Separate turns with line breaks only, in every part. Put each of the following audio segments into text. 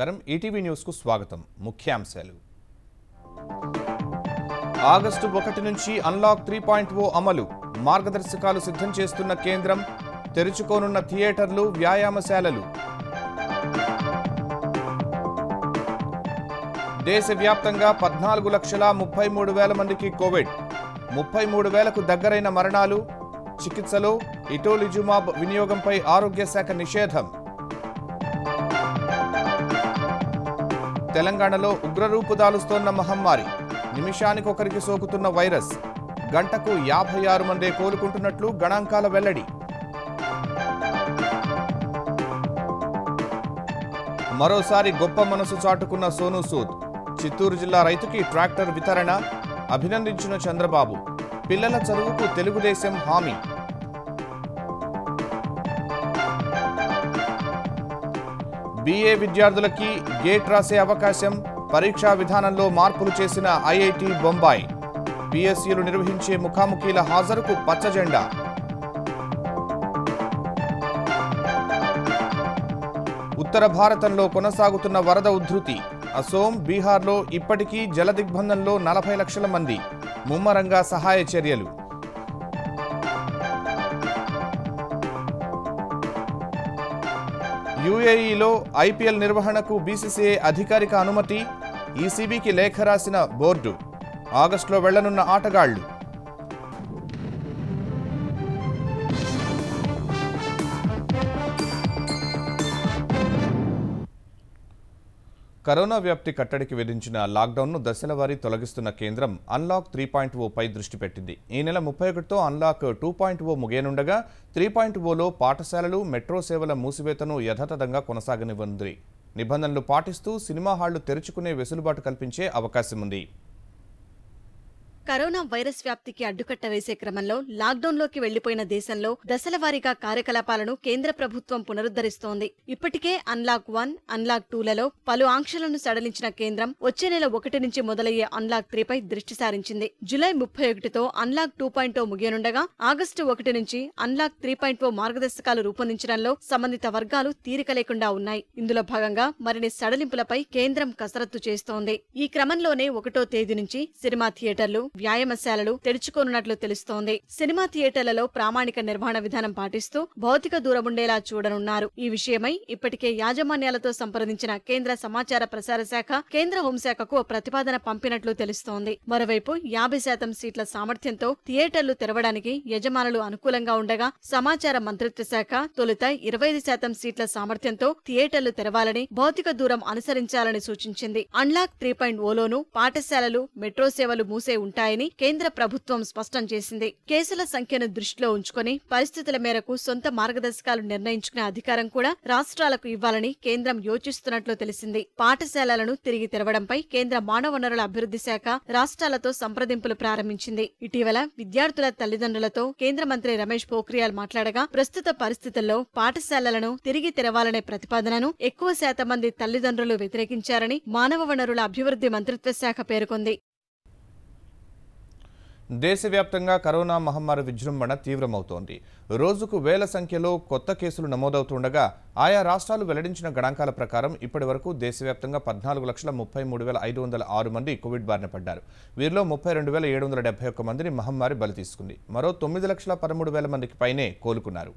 నమస్కారం ఈటీవీ న్యూస్కు స్వాగతం ముఖ్యాంశాలు ఆగస్టు ఒకటి నుంచి అన్లాక్ త్రీ పాయింట్ ఓ అమలు మార్గదర్శకాలు సిద్ధం చేస్తున్న కేంద్రం తెరుచుకోనున్న థియేటర్లు వ్యాయామశాలలు దేశవ్యాప్తంగా పద్నాలుగు లక్షల ముప్పై మూడు వేల మందికి కోవిడ్ ముప్పై మూడు వేలకు దగ్గరైన మరణాలు చికిత్సలో ఇటోలిజుమాబ్ వినియోగంపై ఆరోగ్య శాఖ నిషేధం తెలంగాణలో ఉగ్రరూపు దాలుస్తోన్న మహమ్మారి నిమిషానికొకరికి సోకుతున్న వైరస్ గంటకు యాభై ఆరు మందే కోలుకుంటున్నట్లు గణాంకాల వెల్లడి మరోసారి గొప్ప మనసు చాటుకున్న సోనూ సూద్ చిత్తూరు జిల్లా రైతుకి ట్రాక్టర్ వితరణ అభినందించిన చంద్రబాబు పిల్లల చదువుకు తెలుగుదేశం హామీ బీఏ విద్యార్థులకి గేట్ రాసే అవకాశం పరీక్షా విధానంలో మార్పులు చేసిన ఐఐటి బొంబాయి బీఎస్సీలు e నిర్వహించే ముఖాముఖీల హాజరుకు పచ్చజెండా ఉత్తర భారతంలో కొనసాగుతున్న వరద ఉధృతి అసోం బీహార్లో ఇప్పటికీ జలదిగ్బంధంలో నలభై లక్షల మంది ముమ్మరంగా సహాయ చర్యలు యుఏఈలో ఐపీఎల్ నిర్వహణకు బీసీసీఐ అధికారిక అనుమతి ఈసీబీకి లేఖ రాసిన బోర్డు ఆగస్టులో వెళ్లనున్న ఆటగాళ్లు కరోనా వ్యాప్తి కట్టడికి విధించిన లాక్డౌన్ను దశలవారీ తొలగిస్తున్న కేంద్రం అన్లాక్ త్రీ పాయింట్ ఓపై దృష్టి పెట్టింది ఈ నెల ముప్పై ఒకటితో అన్లాక్ టూ పాయింట్ ఓ ముగియనుండగా త్రీ పాయింట్ ఓలో పాఠశాలలు మెట్రో సేవల మూసివేతను యథాతథంగా కొనసాగనివ్వనుంది నిబంధనలు పాటిస్తూ సినిమా హాళ్లు తెరుచుకునే వెసులుబాటు కల్పించే అవకాశం ఉంది
కరోనా వైరస్ వ్యాప్తికి అడ్డుకట్ట వేసే క్రమంలో లోకి వెళ్లిపోయిన దేశంలో దశల వారీగా కార్యకలాపాలను కేంద్ర ప్రభుత్వం పునరుద్ధరిస్తోంది ఇప్పటికే అన్లాక్ వన్ అన్లాక్ టూలలో పలు ఆంక్షలను సడలించిన కేంద్రం వచ్చే నెల ఒకటి నుంచి మొదలయ్యే అన్లాక్ త్రీపై దృష్టి సారించింది జులై ముప్పై ఒకటితో అన్లాక్ టూ పాయింట్ ఓ ముగియనుండగా ఆగస్టు ఒకటి నుంచి అన్లాక్ త్రీ పాయింట్ ఓ మార్గదర్శకాలు రూపొందించడంలో సంబంధిత వర్గాలు తీరిక లేకుండా ఉన్నాయి ఇందులో భాగంగా మరిన్ని సడలింపులపై కేంద్రం కసరత్తు చేస్తోంది ఈ క్రమంలోనే ఒకటో తేదీ నుంచి సినిమా థియేటర్లు వ్యాయామశాలలు తెరుచుకోనున్నట్లు తెలుస్తోంది సినిమా థియేటర్లలో ప్రామాణిక నిర్వహణ విధానం పాటిస్తూ భౌతిక దూరముండేలా చూడనున్నారు ఈ విషయమై ఇప్పటికే యాజమాన్యాలతో సంప్రదించిన కేంద్ర సమాచార ప్రసార శాఖ కేంద్ర హోంశాఖకు ప్రతిపాదన పంపినట్లు తెలుస్తోంది మరోవైపు యాభై శాతం సీట్ల సామర్థ్యంతో థియేటర్లు తెరవడానికి యజమానులు అనుకూలంగా ఉండగా సమాచార మంత్రిత్వ శాఖ తొలుత ఇరవై ఐదు శాతం సీట్ల సామర్థ్యంతో థియేటర్లు తెరవాలని భౌతిక దూరం అనుసరించాలని సూచించింది అన్లాక్ త్రీ పాయింట్ ఓలోను పాఠశాలలు మెట్రో సేవలు మూసే ఉంటాయి ఉంటాయని కేంద్ర ప్రభుత్వం స్పష్టం చేసింది కేసుల సంఖ్యను దృష్టిలో ఉంచుకుని పరిస్థితుల మేరకు సొంత మార్గదర్శకాలు నిర్ణయించుకునే అధికారం కూడా రాష్ట్రాలకు ఇవ్వాలని కేంద్రం యోచిస్తున్నట్లు తెలిసింది పాఠశాలలను తిరిగి తెరవడంపై కేంద్ర మానవ వనరుల అభివృద్ధి శాఖ రాష్ట్రాలతో సంప్రదింపులు ప్రారంభించింది ఇటీవల విద్యార్థుల తల్లిదండ్రులతో కేంద్ర మంత్రి రమేష్ పోఖ్రియాల్ మాట్లాడగా ప్రస్తుత పరిస్థితుల్లో పాఠశాలలను తిరిగి తెరవాలనే ప్రతిపాదనను ఎక్కువ శాతం మంది తల్లిదండ్రులు వ్యతిరేకించారని మానవ వనరుల అభివృద్ధి మంత్రిత్వ శాఖ పేర్కొంది
దేశవ్యాప్తంగా కరోనా మహమ్మారి విజృంభణ తీవ్రమవుతోంది రోజుకు వేల సంఖ్యలో కొత్త కేసులు నమోదవుతుండగా ఆయా రాష్ట్రాలు వెల్లడించిన గణాంకాల ప్రకారం ఇప్పటి వరకు దేశవ్యాప్తంగా పద్నాలుగు లక్షల ముప్పై మూడు వేల ఐదు వందల ఆరు మంది కోవిడ్ బారిన పడ్డారు వీరిలో ముప్పై రెండు వేల ఏడు వందల డెబ్బై ఒక్క మందిని మహమ్మారి బలి తీసుకుంది మరో తొమ్మిది లక్షల పదమూడు వేల మందికి పైనే కోలుకున్నారు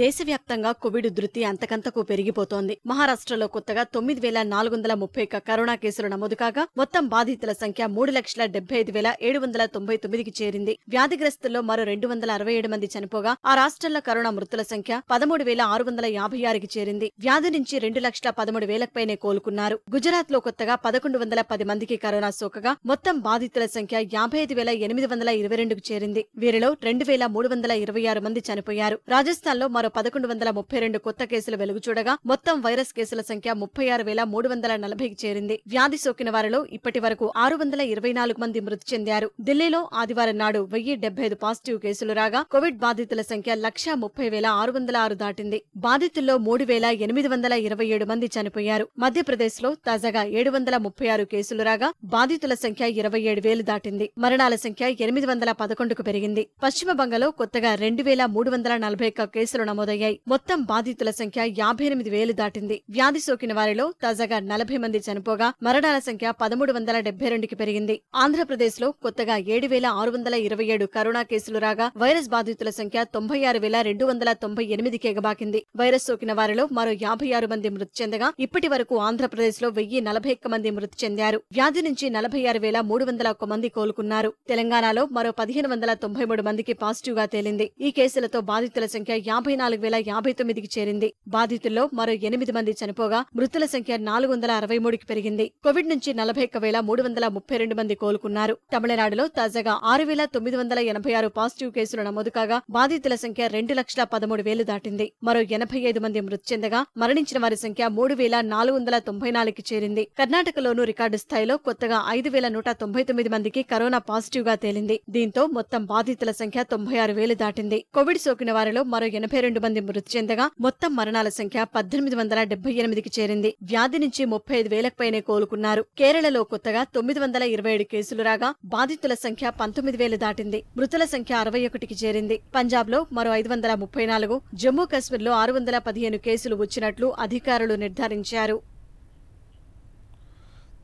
దేశవ్యాప్తంగా కోవిడ్ ఉధృతి అంతకంతకు పెరిగిపోతోంది మహారాష్ట్రలో కొత్తగా తొమ్మిది వేల నాలుగు వందల ముప్పై ఒక్క కరోనా కేసులు నమోదు కాగా మొత్తం బాధితుల సంఖ్య మూడు లక్షల డెబ్బై ఐదు వేల ఏడు వందల తొంభై తొమ్మిదికి చేరింది వ్యాధిగ్రస్తుల్లో మరో రెండు వందల అరవై ఏడు మంది చనిపోగా ఆ రాష్ట్రంలో కరోనా మృతుల సంఖ్య పదమూడు వేల ఆరు వందల యాభై ఆరుకి చేరింది వ్యాధి నుంచి రెండు లక్షల పదమూడు వేలకు పైనే కోలుకున్నారు గుజరాత్ లో కొత్తగా పదకొండు వందల పది మందికి కరోనా సోకగా మొత్తం బాధితుల సంఖ్య యాభై ఐదు వేల ఎనిమిది వందల ఇరవై రెండుకు చేరింది వీరిలో రెండు వేల మూడు వందల ఇరవై ఆరు మంది చనిపోయారు రాజస్థాన్లో మరో పదకొండు వందల ముప్పై రెండు కొత్త కేసులు వెలుగుచూడగా మొత్తం వైరస్ కేసుల సంఖ్య ముప్పై ఆరు వేల మూడు వందల నలభైకి చేరింది వ్యాధి సోకిన వారిలో ఇప్పటి వరకు ఆరు వందల ఇరవై నాలుగు మంది మృతి చెందారు ఢిల్లీలో ఆదివారం నాడు వెయ్యి డెబ్బై ఐదు పాజిటివ్ కేసులు రాగా కోవిడ్ బాధితుల సంఖ్య లక్ష ముప్పై వేల ఆరు వందల ఆరు దాటింది బాధితుల్లో మూడు వేల ఎనిమిది వందల ఇరవై ఏడు మంది చనిపోయారు మధ్యప్రదేశ్ లో తాజాగా ఏడు వందల ముప్పై ఆరు కేసులు రాగా బాధితుల సంఖ్య ఇరవై ఏడు వేలు దాటింది మరణాల సంఖ్య ఎనిమిది వందల పదకొండుకు పెరిగింది పశ్చిమ బంగాలో కొత్తగా రెండు వేల మూడు వందల నలభై ఒక్క కేసులు నమోదయ్యాయి మొత్తం బాధితుల సంఖ్య యాభై ఎనిమిది వేలు దాటింది వ్యాధి సోకిన వారిలో తాజాగా నలభై మంది చనిపోగా మరణాల సంఖ్య పదమూడు వందల డెబ్బై రెండుకి పెరిగింది ఆంధ్రప్రదేశ్ లో కొత్తగా ఏడు వేల ఆరు వందల ఇరవై ఏడు కరోనా కేసులు రాగా వైరస్ బాధితుల సంఖ్య తొంభై ఆరు వేల రెండు వందల తొంభై ఎనిమిదికి ఎగబాకింది వైరస్ సోకిన వారిలో మరో యాభై ఆరు మంది మృతి చెందగా ఇప్పటి వరకు ఆంధ్రప్రదేశ్ లో వెయ్యి నలభై ఒక్క మంది మృతి చెందారు వ్యాధి నుంచి నలభై ఆరు వేల మూడు వందల ఒక్క మంది కోలుకున్నారు తెలంగాణలో మరో పదిహేను వందల తొంభై మూడు మందికి పాజిటివ్ గా తేలింది ఈ కేసులతో బాధితుల సంఖ్య యాభై ఇరవై నాలుగు వేల యాభై తొమ్మిదికి చేరింది బాధితుల్లో మరో ఎనిమిది మంది చనిపోగా మృతుల సంఖ్య నాలుగు వందల అరవై మూడుకి పెరిగింది కోవిడ్ నుంచి నలభై ఒక్క వేల మూడు వందల ముప్పై రెండు మంది కోలుకున్నారు తమిళనాడులో తాజాగా ఆరు వేల తొమ్మిది వందల ఎనభై ఆరు పాజిటివ్ కేసులు నమోదు కాగా బాధితుల సంఖ్య రెండు లక్షల పదమూడు వేలు దాటింది మరో ఎనభై ఐదు మంది మృతి చెందగా మరణించిన వారి సంఖ్య మూడు వేల నాలుగు వందల తొంభై నాలుగుకి చేరింది కర్ణాటకలోనూ రికార్డు స్థాయిలో కొత్తగా ఐదు వేల నూట తొంభై తొమ్మిది మందికి కరోనా పాజిటివ్ గా తేలింది దీంతో మొత్తం బాధితుల సంఖ్య తొంభై ఆరు వేలు దాటింది కోవిడ్ సోకిన వారిలో మరో ఎనభై రెండు మంది మృతి చెందగా మొత్తం మరణాల సంఖ్య పద్దెనిమిది వందల డెబ్బై ఎనిమిదికి చేరింది వ్యాధి నుంచి ముప్పై ఐదు వేలకు పైనే కోలుకున్నారు కేరళలో కొత్తగా తొమ్మిది వందల ఇరవై ఏడు కేసులు రాగా బాధితుల సంఖ్య పంతొమ్మిది వేలు దాటింది మృతుల సంఖ్య అరవై ఒకటికి చేరింది పంజాబ్ లో మరో ఐదు వందల ముప్పై నాలుగు జమ్మూ కశ్మీర్ లో ఆరు వందల పదిహేను కేసులు వచ్చినట్లు అధికారులు నిర్ధారించారు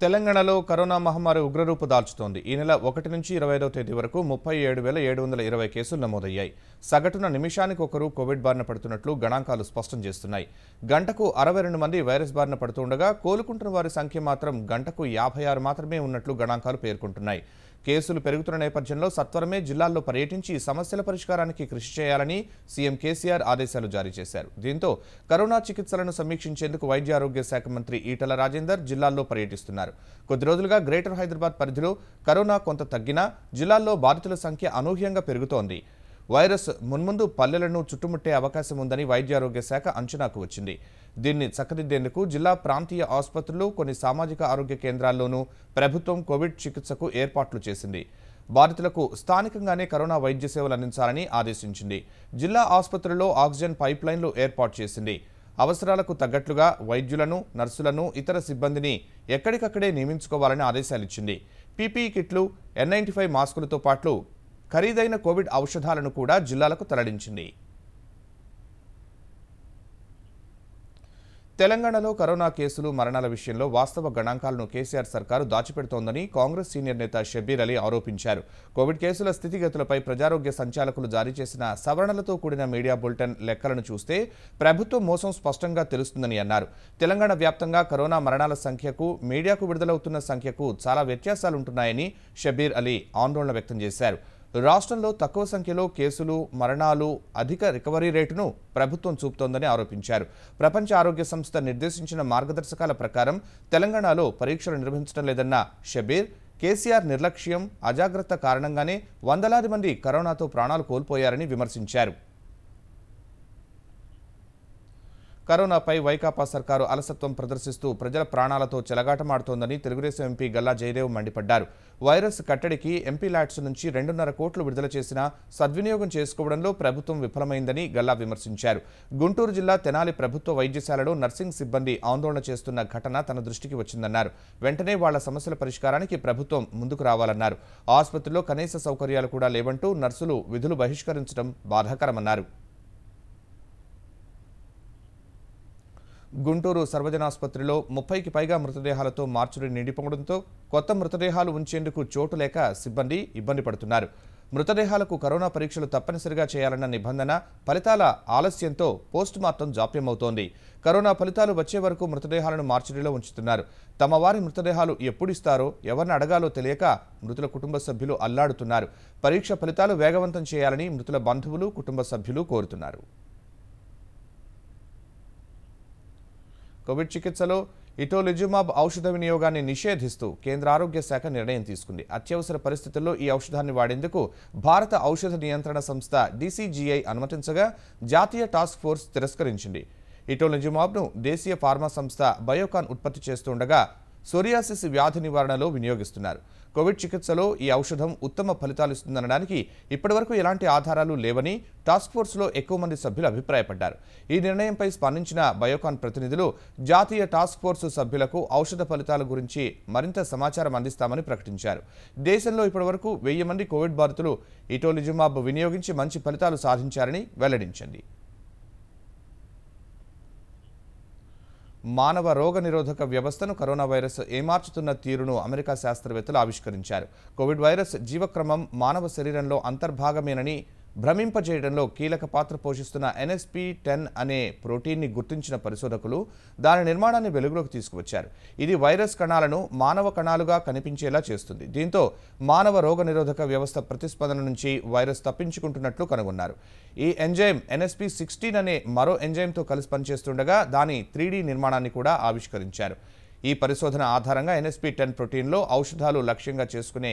తెలంగాణలో కరోనా మహమ్మారి ఉగ్రరూపు దాల్చుతోంది ఈ నెల ఒకటి నుంచి ఇరవై ఐదవ తేదీ వరకు ముప్పై ఏడు వేల ఏడు వందల ఇరవై కేసులు నమోదయ్యాయి సగటున నిమిషానికి ఒకరు కోవిడ్ బారిన పడుతున్నట్లు గణాంకాలు స్పష్టం చేస్తున్నాయి గంటకు అరవై రెండు మంది వైరస్ బారిన పడుతుండగా కోలుకుంటున్న వారి సంఖ్య మాత్రం గంటకు యాభై ఆరు మాత్రమే ఉన్నట్లు గణాంకాలు పేర్కొంటున్నాయి కేసులు పెరుగుతున్న నేపథ్యంలో సత్వరమే జిల్లాల్లో పర్యటించి సమస్యల పరిష్కారానికి కృషి చేయాలని సీఎం కేసీఆర్ ఆదేశాలు జారీ చేశారు దీంతో కరోనా చికిత్సలను సమీక్షించేందుకు వైద్య ఆరోగ్య శాఖ మంత్రి ఈటల రాజేందర్ జిల్లాల్లో పర్యటిస్తున్నారు కొద్ది రోజులుగా గ్రేటర్ హైదరాబాద్ పరిధిలో కరోనా కొంత తగ్గినా జిల్లాల్లో బాధితుల సంఖ్య అనూహ్యంగా పెరుగుతోంది వైరస్ మున్ముందు పల్లెలను చుట్టుముట్టే అవకాశం ఉందని వైద్య ఆరోగ్య శాఖ అంచనాకు వచ్చింది దీన్ని చక్కదిద్దేందుకు జిల్లా ప్రాంతీయ ఆసుపత్రులు కొన్ని సామాజిక ఆరోగ్య కేంద్రాల్లోనూ ప్రభుత్వం కోవిడ్ చికిత్సకు ఏర్పాట్లు చేసింది బాధితులకు స్థానికంగానే కరోనా వైద్య సేవలు అందించాలని ఆదేశించింది జిల్లా ఆసుపత్రుల్లో ఆక్సిజన్ పైప్లైన్లు ఏర్పాటు చేసింది అవసరాలకు తగ్గట్లుగా వైద్యులను నర్సులను ఇతర సిబ్బందిని ఎక్కడికక్కడే నియమించుకోవాలని ఆదేశాలిచ్చింది పీపీఈ కిట్లు ఎన్ నైన్టీ ఫైవ్ మాస్కులతో పాటు ఖరీదైన కోవిడ్ ఔషధాలను కూడా జిల్లాలకు తరలించింది తెలంగాణలో కరోనా కేసులు మరణాల విషయంలో వాస్తవ గణాంకాలను కేసీఆర్ సర్కారు దాచిపెడుతోందని కాంగ్రెస్ సీనియర్ నేత షబ్బీర్ అలీ ఆరోపించారు కోవిడ్ కేసుల స్థితిగతులపై ప్రజారోగ్య సంచాలకులు జారీ చేసిన సవరణలతో కూడిన మీడియా బులెటిన్ లెక్కలను చూస్తే ప్రభుత్వం మోసం స్పష్టంగా తెలుస్తుందని అన్నారు తెలంగాణ వ్యాప్తంగా కరోనా మరణాల సంఖ్యకు మీడియాకు విడుదలవుతున్న సంఖ్యకు చాలా వ్యత్యాసాలుంటున్నాయని షబీర్ అలీ ఆందోళన వ్యక్తం చేశారు రాష్ట్రంలో తక్కువ సంఖ్యలో కేసులు మరణాలు అధిక రికవరీ రేటును ప్రభుత్వం చూపుతోందని ఆరోపించారు ప్రపంచ ఆరోగ్య సంస్థ నిర్దేశించిన మార్గదర్శకాల ప్రకారం తెలంగాణలో పరీక్షలు నిర్వహించడం లేదన్న షబీర్ కేసీఆర్ నిర్లక్ష్యం అజాగ్రత్త కారణంగానే వందలాది మంది కరోనాతో ప్రాణాలు కోల్పోయారని విమర్శించారు కరోనాపై వైకాపా సర్కారు అలసత్వం ప్రదర్శిస్తూ ప్రజల ప్రాణాలతో చెలగాటమాడుతోందని తెలుగుదేశం ఎంపీ గల్లా జయదేవ్ మండిపడ్డారు వైరస్ కట్టడికి ఎంపీ ల్యాట్స్ నుంచి రెండున్నర కోట్లు విడుదల చేసినా సద్వినియోగం చేసుకోవడంలో ప్రభుత్వం విఫలమైందని గల్లా విమర్శించారు గుంటూరు జిల్లా తెనాలి ప్రభుత్వ వైద్యశాలలో నర్సింగ్ సిబ్బంది ఆందోళన చేస్తున్న ఘటన తన దృష్టికి వచ్చిందన్నారు వెంటనే వాళ్ల సమస్యల పరిష్కారానికి ప్రభుత్వం ముందుకు రావాలన్నారు ఆసుపత్రిలో కనీస సౌకర్యాలు కూడా లేవంటూ నర్సులు విధులు బహిష్కరించడం బాధాకరమన్నారు గుంటూరు సర్వజనాస్పత్రిలో ముప్పైకి పైగా మృతదేహాలతో మార్చురి నిండిపోవడంతో కొత్త మృతదేహాలు ఉంచేందుకు చోటు లేక సిబ్బంది ఇబ్బంది పడుతున్నారు మృతదేహాలకు కరోనా పరీక్షలు తప్పనిసరిగా చేయాలన్న నిబంధన ఫలితాల ఆలస్యంతో పోస్టుమార్టం జాప్యమవుతోంది కరోనా ఫలితాలు వచ్చే వరకు మృతదేహాలను మార్చిడిలో ఉంచుతున్నారు తమ వారి మృతదేహాలు ఎప్పుడు ఇస్తారో ఎవరిని అడగాలో తెలియక మృతుల కుటుంబ సభ్యులు అల్లాడుతున్నారు పరీక్ష ఫలితాలు వేగవంతం చేయాలని మృతుల బంధువులు కుటుంబ సభ్యులు కోరుతున్నారు కోవిడ్ చికిత్సలో ఇటోలిజుమాబ్ ఔషధ వినియోగాన్ని నిషేధిస్తూ కేంద్ర ఆరోగ్య శాఖ నిర్ణయం తీసుకుంది అత్యవసర పరిస్థితుల్లో ఈ ఔషధాన్ని వాడేందుకు భారత ఔషధ నియంత్రణ సంస్థ డీసీజీఐ అనుమతించగా జాతీయ టాస్క్ ఫోర్స్ తిరస్కరించింది ఇటోలిజుమాబ్ను దేశీయ ఫార్మా సంస్థ బయోకాన్ ఉత్పత్తి చేస్తుండగా సోరియాసిస్ వ్యాధి నివారణలో వినియోగిస్తున్నారు కోవిడ్ చికిత్సలో ఈ ఔషధం ఉత్తమ ఫలితాలు ఇస్తుందనడానికి ఇప్పటివరకు ఎలాంటి ఆధారాలు లేవని టాస్క్ ఫోర్స్లో ఎక్కువ మంది సభ్యులు అభిప్రాయపడ్డారు ఈ నిర్ణయంపై స్పందించిన బయోకాన్ ప్రతినిధులు జాతీయ టాస్క్ ఫోర్స్ సభ్యులకు ఔషధ ఫలితాల గురించి మరింత సమాచారం అందిస్తామని ప్రకటించారు దేశంలో ఇప్పటివరకు వెయ్యి మంది కోవిడ్ బాధితులు ఇటోలిజుమాబ్ వినియోగించి మంచి ఫలితాలు సాధించారని వెల్లడించింది మానవ రోగ నిరోధక వ్యవస్థను కరోనా వైరస్ ఏమార్చుతున్న తీరును అమెరికా శాస్త్రవేత్తలు ఆవిష్కరించారు కోవిడ్ వైరస్ జీవక్రమం మానవ శరీరంలో అంతర్భాగమేనని భ్రమింపజేయడంలో కీలక పాత్ర పోషిస్తున్న ఎన్ఎస్పి టెన్ అనే ప్రోటీన్ని గుర్తించిన పరిశోధకులు దాని నిర్మాణాన్ని వెలుగులోకి తీసుకువచ్చారు ఇది వైరస్ కణాలను మానవ కణాలుగా కనిపించేలా చేస్తుంది దీంతో మానవ రోగనిరోధక వ్యవస్థ ప్రతిస్పందన నుంచి వైరస్ తప్పించుకుంటున్నట్లు కనుగొన్నారు ఈ ఎంజైమ్ ఎన్ఎస్పి సిక్స్టీన్ అనే మరో ఎంజైమ్తో కలిసి పనిచేస్తుండగా దాని త్రీడీ నిర్మాణాన్ని కూడా ఆవిష్కరించారు ఈ పరిశోధన ఆధారంగా ఎన్ఎస్పి టెన్ ప్రోటీన్లో ఔషధాలు లక్ష్యంగా చేసుకునే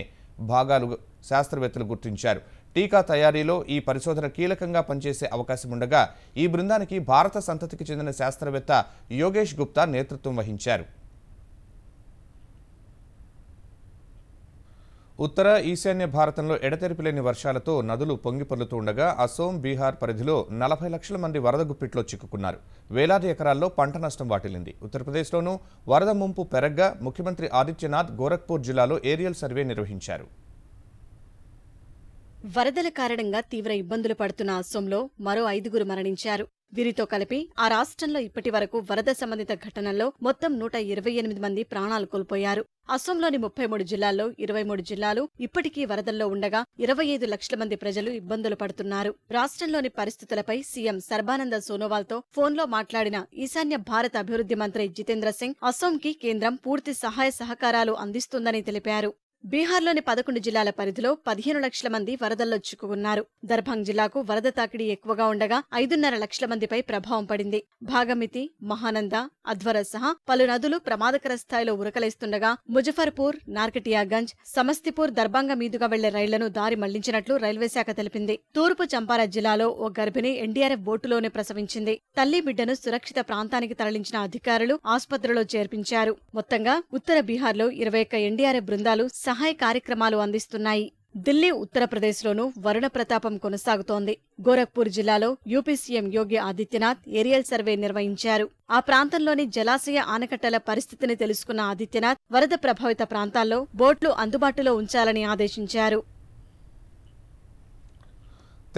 భాగాలు శాస్త్రవేత్తలు గుర్తించారు టీకా తయారీలో ఈ పరిశోధన కీలకంగా పనిచేసే అవకాశం ఉండగా ఈ బృందానికి భారత సంతతికి చెందిన శాస్త్రవేత్త యోగేష్ గుప్తా నేతృత్వం వహించారు ఉత్తర ఈశాన్య భారతంలో ఎడతెరిపిలేని వర్షాలతో నదులు పొంగిపొర్లుతూ ఉండగా అసోం బీహార్ పరిధిలో నలభై లక్షల మంది వరద గుప్పిట్లో చిక్కుకున్నారు వేలాది ఎకరాల్లో పంట నష్టం వాటిల్లింది ఉత్తరప్రదేశ్లోనూ వరద ముంపు పెరగ్గా ముఖ్యమంత్రి ఆదిత్యనాథ్ గోరఖ్పూర్ జిల్లాలో ఏరియల్ సర్వే నిర్వహించారు
వరదల కారణంగా తీవ్ర ఇబ్బందులు పడుతున్న అస్సోంలో మరో ఐదుగురు మరణించారు వీరితో కలిపి ఆ రాష్ట్రంలో ఇప్పటి వరకు వరద సంబంధిత ఘటనల్లో మొత్తం నూట ఇరవై ఎనిమిది మంది ప్రాణాలు కోల్పోయారు అస్సోంలోని ముప్పై మూడు జిల్లాల్లో ఇరవై మూడు జిల్లాలు ఇప్పటికీ వరదల్లో ఉండగా ఇరవై ఐదు లక్షల మంది ప్రజలు ఇబ్బందులు పడుతున్నారు రాష్ట్రంలోని పరిస్థితులపై సీఎం సర్బానంద సోనోవాల్తో ఫోన్లో మాట్లాడిన ఈశాన్య భారత అభివృద్ధి మంత్రి జితేంద్ర సింగ్ అస్సోంకి కేంద్రం పూర్తి సహాయ సహకారాలు అందిస్తుందని తెలిపారు బీహార్లోని పదకొండు జిల్లాల పరిధిలో పదిహేను లక్షల మంది వరదల్లో చిక్కుకున్నారు దర్భంగ్ జిల్లాకు వరద తాకిడి ఎక్కువగా ఉండగా ఐదున్నర లక్షల మందిపై ప్రభావం పడింది భాగమితి మహానంద అధ్వర సహా పలు నదులు ప్రమాదకర స్థాయిలో ఉరకలేస్తుండగా ముజఫర్పూర్ నార్కటియాగంజ్ సమస్తిపూర్ దర్భంగ మీదుగా వెళ్లే రైళ్లను దారి మళ్లించినట్లు రైల్వే శాఖ తెలిపింది తూర్పు చంపారా జిల్లాలో ఓ గర్భిణి ఎన్డీఆర్ఎఫ్ బోటులోనే ప్రసవించింది తల్లి బిడ్డను సురక్షిత ప్రాంతానికి తరలించిన అధికారులు ఆసుపత్రిలో చేర్పించారు మొత్తంగా ఉత్తర బీహార్లో ఇరవై ఒక్క ఎన్డీఆర్ఎఫ్ బృందాలు సహాయ కార్యక్రమాలు అందిస్తున్నాయి ఢిల్లీ ఉత్తరప్రదేశ్లోనూ వరుణ ప్రతాపం కొనసాగుతోంది గోరఖ్పూర్ జిల్లాలో UP CM Yogi Adityanath aerial survey నిర్వహించారు ఆ ప్రాంతంలోని జలాశయ ఆనకట్టల పరిస్థితిని తెలుసుకున్న ఆదిత్యనాథ్ వరద ప్రభావిత ప్రాంతాల్లో బోట్లు అందుబాటులో ఉంచాలని ఆదేశించారు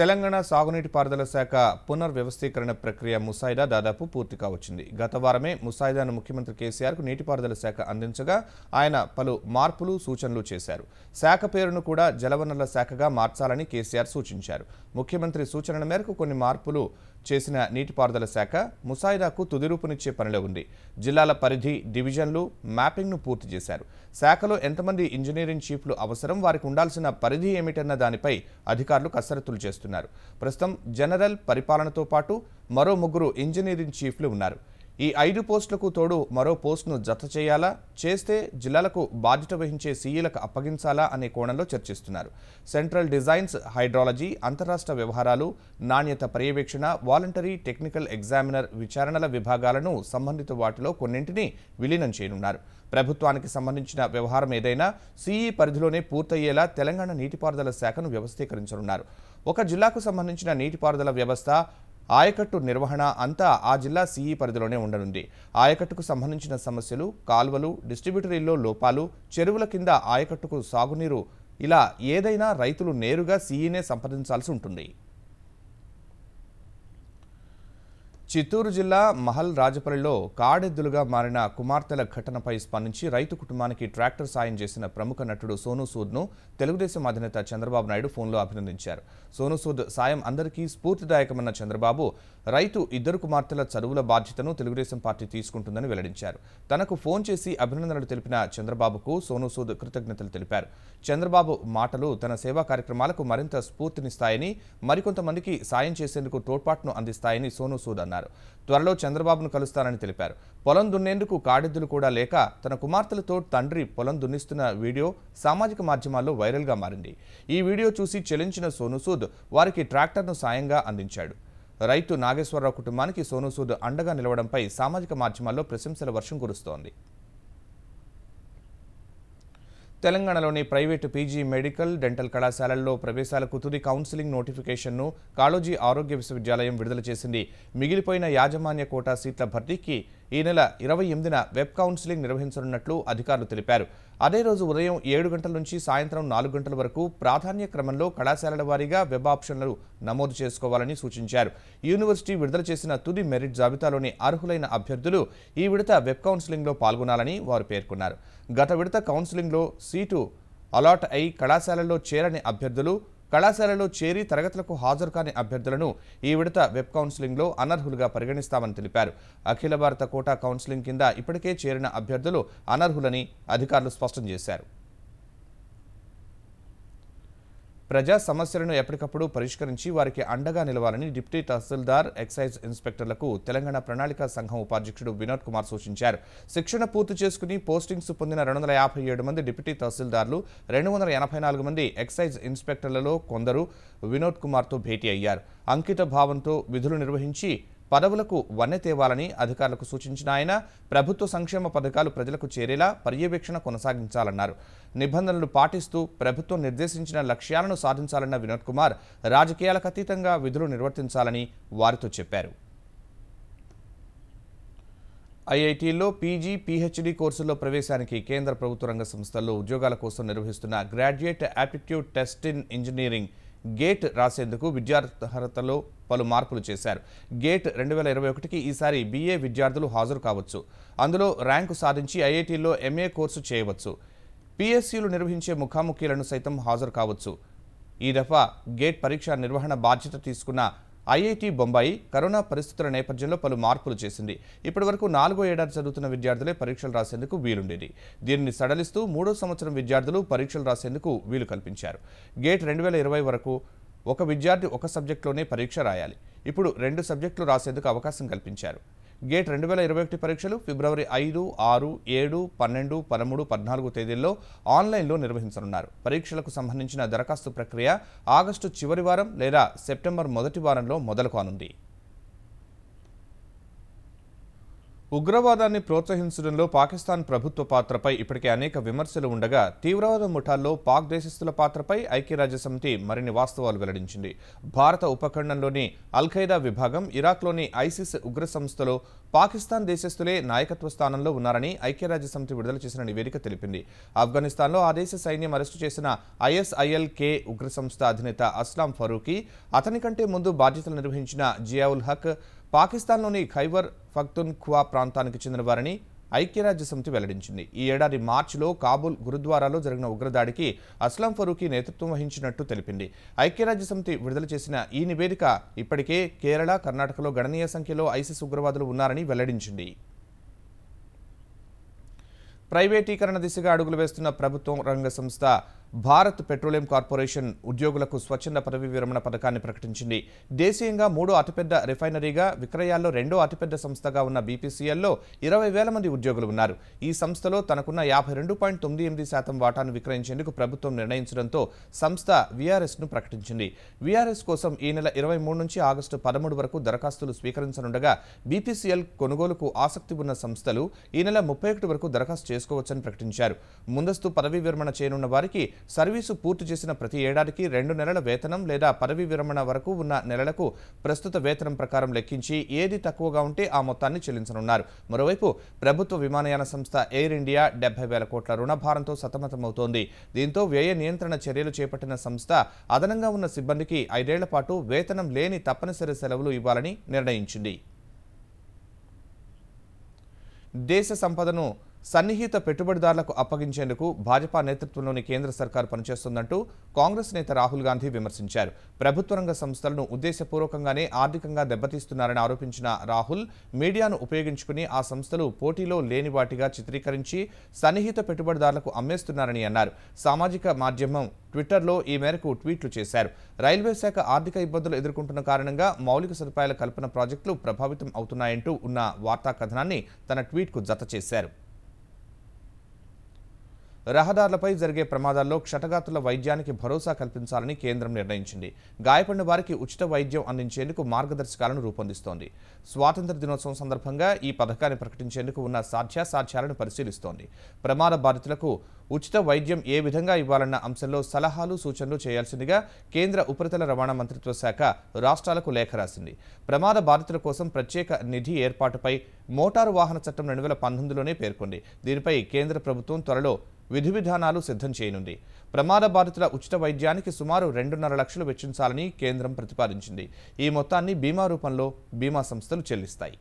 తెలంగాణ సాగునీటి పారుదల శాఖ పునర్వ్యవస్థీకరణ ప్రక్రియ ముసాయిదా దాదాపు పూర్తిగా వచ్చింది గత వారమే ముసాయిదాను ముఖ్యమంత్రి కేసీఆర్కు నీటిపారుదల శాఖ అందించగా ఆయన పలు మార్పులు సూచనలు చేశారు శాఖ పేరును కూడా జలవనరుల శాఖగా మార్చాలని కేసీఆర్ సూచించారు ముఖ్యమంత్రి సూచనల మేరకు కొన్ని మార్పులు చేసిన నీటిపారుదల శాఖ ముసాయిదాకు తుదిరూపునిచ్చే పనిలో ఉంది జిల్లాల పరిధి డివిజన్లు మ్యాపింగ్ను పూర్తి చేశారు శాఖలో ఎంతమంది ఇంజనీరింగ్ చీఫ్లు అవసరం వారికి ఉండాల్సిన పరిధి ఏమిటన్న దానిపై అధికారులు కసరత్తులు చేస్తున్నారు ప్రస్తుతం జనరల్ పరిపాలనతో పాటు మరో ముగ్గురు ఇంజనీరింగ్ చీఫ్లు ఉన్నారు ఈ ఐదు పోస్టులకు తోడు మరో పోస్టును జత చేయాలా చేస్తే జిల్లాలకు బాధ్యత వహించే సీఈలకు అప్పగించాలా అనే కోణంలో చర్చిస్తున్నారు సెంట్రల్ డిజైన్స్ హైడ్రాలజీ అంతరాష్ట్ర వ్యవహారాలు నాణ్యత పర్యవేక్షణ వాలంటరీ టెక్నికల్ ఎగ్జామినర్ విచారణల విభాగాలను సంబంధిత వాటిలో కొన్నింటిని విలీనం చేయనున్నారు ప్రభుత్వానికి సంబంధించిన వ్యవహారం ఏదైనా సీఈ పరిధిలోనే పూర్తయ్యేలా తెలంగాణ నీటిపారుదల శాఖను వ్యవస్థీకరించనున్నారు ఒక జిల్లాకు సంబంధించిన నీటిపారుదల వ్యవస్థ ఆయకట్టు నిర్వహణ అంతా ఆ జిల్లా సీఈ పరిధిలోనే ఉండనుంది ఆయకట్టుకు సంబంధించిన సమస్యలు కాల్వలు డిస్ట్రిబ్యూటరీల్లో లోపాలు చెరువుల కింద ఆయకట్టుకు సాగునీరు ఇలా ఏదైనా రైతులు నేరుగా సీఈనే సంప్రదించాల్సి ఉంటుంది చిత్తూరు జిల్లా మహల్ రాజపల్లిలో కాడెద్దులుగా మారిన కుమార్తెల ఘటనపై స్పందించి రైతు కుటుంబానికి ట్రాక్టర్ సాయం చేసిన ప్రముఖ నటుడు సోను సూద్ను తెలుగుదేశం అధినేత చంద్రబాబు నాయుడు ఫోన్లో అభినందించారు సోను సూద్ సాయం అందరికీ స్ఫూర్తిదాయకమన్న చంద్రబాబు రైతు ఇద్దరు కుమార్తెల చదువుల బాధ్యతను తెలుగుదేశం పార్టీ తీసుకుంటుందని వెల్లడించారు తనకు ఫోన్ చేసి అభినందనలు తెలిపిన చంద్రబాబుకు సోను సూద్ కృతజ్ఞతలు తెలిపారు చంద్రబాబు మాటలు తన సేవా కార్యక్రమాలకు మరింత స్ఫూర్తినిస్తాయని మరికొంతమందికి సాయం చేసేందుకు తోడ్పాటును అందిస్తాయని సోను సూద్ అన్నారు అన్నారు త్వరలో చంద్రబాబును కలుస్తానని తెలిపారు పొలం దున్నేందుకు కాడెద్దులు కూడా లేక తన కుమార్తెలతో తండ్రి పొలం దున్నిస్తున్న వీడియో సామాజిక మాధ్యమాల్లో వైరల్గా మారింది ఈ వీడియో చూసి చెలించిన సోనూసూద్ వారికి ట్రాక్టర్ను సాయంగా అందించాడు రైతు నాగేశ్వరరావు కుటుంబానికి సోనూసూద్ అండగా నిలవడంపై సామాజిక మాధ్యమాల్లో ప్రశంసల వర్షం కురుస్తోంది తెలంగాణలోని ప్రైవేటు పీజీ మెడికల్ డెంటల్ కళాశాలల్లో ప్రవేశాలకు తుది కౌన్సిలింగ్ నోటిఫికేషన్ను కాళోజీ ఆరోగ్య విశ్వవిద్యాలయం విడుదల చేసింది మిగిలిపోయిన యాజమాన్య కోటా సీట్ల భర్తీకి ఈ నెల ఇరవై ఎనిమిదిన వెబ్ కౌన్సిలింగ్ నిర్వహించనున్నట్లు అధికారులు తెలిపారు అదే రోజు ఉదయం ఏడు గంటల నుంచి సాయంత్రం నాలుగు గంటల వరకు ప్రాధాన్య క్రమంలో కళాశాలల వారీగా వెబ్ ఆప్షన్లను నమోదు చేసుకోవాలని సూచించారు యూనివర్సిటీ విడుదల చేసిన తుది మెరిట్ జాబితాలోని అర్హులైన అభ్యర్థులు ఈ విడత వెబ్ కౌన్సిలింగ్లో పాల్గొనాలని వారు పేర్కొన్నారు గత విడత కౌన్సిలింగ్లో సీటు అలాట్ అయి కళాశాలలో చేరని అభ్యర్థులు కళాశాలలో చేరి తరగతులకు హాజరు కాని అభ్యర్థులను ఈ విడత వెబ్ కౌన్సిలింగ్లో అనర్హులుగా పరిగణిస్తామని తెలిపారు అఖిల భారత కోటా కౌన్సిలింగ్ కింద ఇప్పటికే చేరిన అభ్యర్థులు అనర్హులని అధికారులు స్పష్టం చేశారు ప్రజా సమస్యలను ఎప్పటికప్పుడు పరిష్కరించి వారికి అండగా నిలవాలని డిప్యూటీ తహసీల్దార్ ఎక్సైజ్ ఇన్స్పెక్టర్లకు తెలంగాణ ప్రణాళికా సంఘం ఉపాధ్యక్షుడు వినోద్ కుమార్ సూచించారు శిక్షణ పూర్తి చేసుకుని పోస్టింగ్స్ పొందిన రెండు వందల యాభై ఏడు మంది డిప్యూటీ తహసీల్దార్లు రెండు వందల ఎనభై నాలుగు మంది ఎక్సైజ్ ఇన్స్పెక్టర్లలో కొందరు వినోద్ కుమార్తో భేటీ అయ్యారు అంకిత భావంతో విధులు నిర్వహించి పదవులకు వన్నె తేవాలని అధికారులకు సూచించిన ఆయన ప్రభుత్వ సంక్షేమ పథకాలు ప్రజలకు చేరేలా పర్యవేక్షణ కొనసాగించాలన్నారు నిబంధనలు పాటిస్తూ ప్రభుత్వం నిర్దేశించిన లక్ష్యాలను సాధించాలన్న వినోద్ కుమార్ రాజకీయాలకు అతీతంగా విధులు నిర్వర్తించాలని వారితో చెప్పారు ఐఐటీల్లో పీజీ పీహెచ్డీ కోర్సుల్లో ప్రవేశానికి కేంద్ర ప్రభుత్వ రంగ సంస్థల్లో ఉద్యోగాల కోసం నిర్వహిస్తున్న graduate aptitude test in engineering GATE రాసేందుకు విద్యార్హతలో పలు మార్పులు చేశారు గేట్ రెండు వేల ఇరవై ఒకటికి ఈసారి బీఏ విద్యార్థులు హాజరు కావచ్చు అందులో ర్యాంకు సాధించి ఐఐటీలో ఎంఏ కోర్సు చేయవచ్చు పిఎస్సీలు నిర్వహించే ముఖాముఖీలను సైతం హాజరు కావచ్చు ఈ దఫా గేట్ పరీక్ష నిర్వహణ బాధ్యత తీసుకున్న ఐఐటి బొంబాయి కరోనా పరిస్థితుల నేపథ్యంలో పలు మార్పులు చేసింది ఇప్పటి వరకు నాలుగో ఏడాది చదువుతున్న విద్యార్థులే పరీక్షలు రాసేందుకు వీలుండేది దీనిని సడలిస్తూ మూడో సంవత్సరం విద్యార్థులు పరీక్షలు రాసేందుకు వీలు కల్పించారు గేట్ రెండు వరకు ఒక విద్యార్థి ఒక సబ్జెక్టులోనే పరీక్ష రాయాలి ఇప్పుడు రెండు సబ్జెక్టులు రాసేందుకు అవకాశం కల్పించారు గేట్ రెండు వేల ఇరవై ఒకటి పరీక్షలు ఫిబ్రవరి ఐదు ఆరు ఏడు పన్నెండు పదమూడు పద్నాలుగు తేదీల్లో ఆన్లైన్లో నిర్వహించనున్నారు పరీక్షలకు సంబంధించిన దరఖాస్తు ప్రక్రియ ఆగస్టు చివరి వారం లేదా సెప్టెంబర్ మొదటి వారంలో మొదలు కానుంది ఉగ్రవాదాన్ని ప్రోత్సహించడంలో పాకిస్తాన్ ప్రభుత్వ పాత్రపై ఇప్పటికే అనేక విమర్శలు ఉండగా తీవ్రవాద ముఠాల్లో పాక్ దేశస్తుల పాత్రపై ఐక్యరాజ్యసమితి మరిన్ని వాస్తవాలు వెల్లడించింది భారత ఉపఖండంలోని అల్ఖైదా విభాగం ఇరాక్లోని ఐసిస్ ఉగ్ర సంస్థలో పాకిస్తాన్ దేశస్థులే నాయకత్వ స్థానంలో ఉన్నారని ఐక్యరాజ్యసమితి విడుదల చేసిన నివేదిక తెలిపింది ఆఫ్ఘనిస్తాన్లో ఆ దేశ సైన్యం అరెస్టు చేసిన ఐఎస్ఐఎల్ కే ఉగ్ర సంస్థ అధినేత అస్లాం ఫరూకీ అతని కంటే ముందు బాధ్యతలు నిర్వహించిన జియావుల్ హక్ పాకిస్తాన్లోని ఖైబర్ ఫక్తున్ఖ్వా ఖువా ప్రాంతానికి చెందిన వారిని ఐక్యరాజ్య సమితి వెల్లడించింది ఈ ఏడాది మార్చిలో కాబూల్ గురుద్వారాలో జరిగిన ఉగ్రదాడికి అస్లాం ఫరూఖీ నేతృత్వం వహించినట్టు తెలిపింది ఐక్యరాజ్య సమితి విడుదల చేసిన ఈ నివేదిక ఇప్పటికే కేరళ కర్ణాటకలో గణనీయ సంఖ్యలో ఐసిస్ ఉగ్రవాదులు ఉన్నారని వెల్లడించింది ప్రైవేటీకరణ దిశగా అడుగులు వేస్తున్న ప్రభుత్వం రంగ సంస్థ భారత్ పెట్రోలియం కార్పొరేషన్ ఉద్యోగులకు స్వచ్ఛంద పదవి విరమణ పథకాన్ని ప్రకటించింది దేశీయంగా మూడో అతిపెద్ద రిఫైనరీగా విక్రయాల్లో రెండో అతిపెద్ద సంస్థగా ఉన్న బీపీసీఎల్లో ఇరవై వేల మంది ఉద్యోగులు ఉన్నారు ఈ సంస్థలో తనకున్న యాభై రెండు పాయింట్ తొమ్మిది ఎనిమిది శాతం వాటాను విక్రయించేందుకు ప్రభుత్వం నిర్ణయించడంతో సంస్థ వీఆర్ఎస్ను ప్రకటించింది వీఆర్ఎస్ కోసం ఈ నెల ఇరవై మూడు నుంచి ఆగస్టు పదమూడు వరకు దరఖాస్తులు స్వీకరించనుండగా బీపీసీఎల్ కొనుగోలుకు ఆసక్తి ఉన్న సంస్థలు ఈ నెల ముప్పై ఒకటి వరకు దరఖాస్తు చేసుకోవచ్చని ప్రకటించారు ముందస్తు పదవీ విరమణ చేయనున్న వారికి సర్వీసు పూర్తి చేసిన ప్రతి ఏడాదికి రెండు నెలల వేతనం లేదా పదవి విరమణ వరకు ఉన్న నెలలకు ప్రస్తుత వేతనం ప్రకారం లెక్కించి ఏది తక్కువగా ఉంటే ఆ మొత్తాన్ని చెల్లించనున్నారు మరోవైపు ప్రభుత్వ విమానయాన సంస్థ ఎయిర్ ఇండియా డెబ్బై వేల కోట్ల రుణభారంతో సతమతమవుతోంది దీంతో వ్యయ నియంత్రణ చర్యలు చేపట్టిన సంస్థ అదనంగా ఉన్న సిబ్బందికి ఐదేళ్ల పాటు వేతనం లేని తప్పనిసరి సెలవులు ఇవ్వాలని నిర్ణయించింది దేశ సంపదను సన్నిహిత పెట్టుబడిదారులకు అప్పగించేందుకు భాజపా నేతృత్వంలోని కేంద్ర సర్కార్ పనిచేస్తుందంటూ కాంగ్రెస్ నేత రాహుల్ గాంధీ విమర్శించారు ప్రభుత్వ రంగ సంస్థలను ఉద్దేశపూర్వకంగానే ఆర్థికంగా దెబ్బతీస్తున్నారని ఆరోపించిన రాహుల్ మీడియాను ఉపయోగించుకుని ఆ సంస్థలు పోటీలో లేని వాటిగా చిత్రీకరించి సన్నిహిత పెట్టుబడిదారులకు అమ్మేస్తున్నారని అన్నారు సామాజిక మాధ్యమం ట్విట్టర్లో ఈ మేరకు ట్వీట్లు చేశారు రైల్వే శాఖ ఆర్థిక ఇబ్బందులు ఎదుర్కొంటున్న కారణంగా మౌలిక సదుపాయాల కల్పన ప్రాజెక్టులు ప్రభావితం అవుతున్నాయంటూ ఉన్న వార్తా కథనాన్ని తన ట్వీట్కు జత చేశారు రహదారులపై జరిగే ప్రమాదాల్లో క్షతగాతుల వైద్యానికి భరోసా కల్పించాలని కేంద్రం నిర్ణయించింది గాయపడిన వారికి ఉచిత వైద్యం అందించేందుకు మార్గదర్శకాలను రూపొందిస్తోంది స్వాతంత్ర దినోత్సవం సందర్భంగా ఈ పథకాన్ని ప్రకటించేందుకు ఉన్న సాధ్యాసాధ్యాలను పరిశీలిస్తోంది ప్రమాద బాధితులకు ఉచిత వైద్యం ఏ విధంగా ఇవ్వాలన్న అంశంలో సలహాలు సూచనలు చేయాల్సిందిగా కేంద్ర ఉపరితల రవాణా మంత్రిత్వ శాఖ రాష్ట్రాలకు లేఖ రాసింది ప్రమాద బాధితుల కోసం ప్రత్యేక నిధి ఏర్పాటుపై మోటారు వాహన చట్టం రెండు వేల పంతొమ్మిదిలోనే పేర్కొంది దీనిపై కేంద్ర ప్రభుత్వం త్వరలో విధి విధానాలు సిద్ధం చేయనుంది ప్రమాద బాధితుల ఉచిత వైద్యానికి సుమారు రెండున్నర లక్షలు వెచ్చించాలని కేంద్రం ప్రతిపాదించింది ఈ మొత్తాన్ని బీమా రూపంలో బీమా సంస్థలు చెల్లిస్తాయి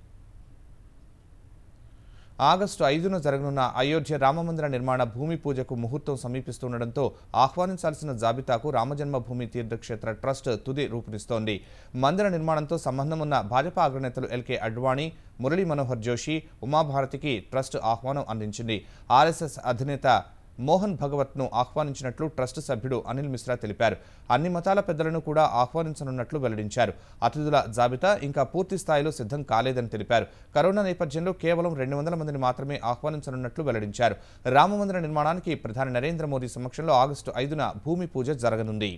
ఆగస్టు ఐదున జరగనున్న అయోధ్య రామమందిర నిర్మాణ భూమి పూజకు ముహూర్తం సమీపిస్తుండటంతో ఆహ్వానించాల్సిన జాబితాకు రామజన్మభూమి తీర్థక్షేత్ర ట్రస్ట్ తుది రూపునిస్తోంది మందిర నిర్మాణంతో సంబంధం ఉన్న భాజపా అగ్రనేతలు ఎల్కే అడ్వాణి మురళీ మనోహర్ జోషి ఉమాభారతికి ట్రస్ట్ ఆహ్వానం అందించింది ఆర్ఎస్ఎస్ అధినేత మోహన్ భగవత్ను ఆహ్వానించినట్లు ట్రస్ట్ సభ్యుడు అనిల్ మిశ్రా తెలిపారు అన్ని మతాల పెద్దలను కూడా ఆహ్వానించనున్నట్లు వెల్లడించారు అతిథుల జాబితా ఇంకా పూర్తి స్థాయిలో సిద్ధం కాలేదని తెలిపారు కరోనా నేపథ్యంలో కేవలం రెండు వందల మందిని మాత్రమే ఆహ్వానించనున్నట్లు వెల్లడించారు రామమందిర నిర్మాణానికి ప్రధాని నరేంద్ర మోదీ సమక్షంలో ఆగస్టు ఐదున భూమి పూజ జరగనుంది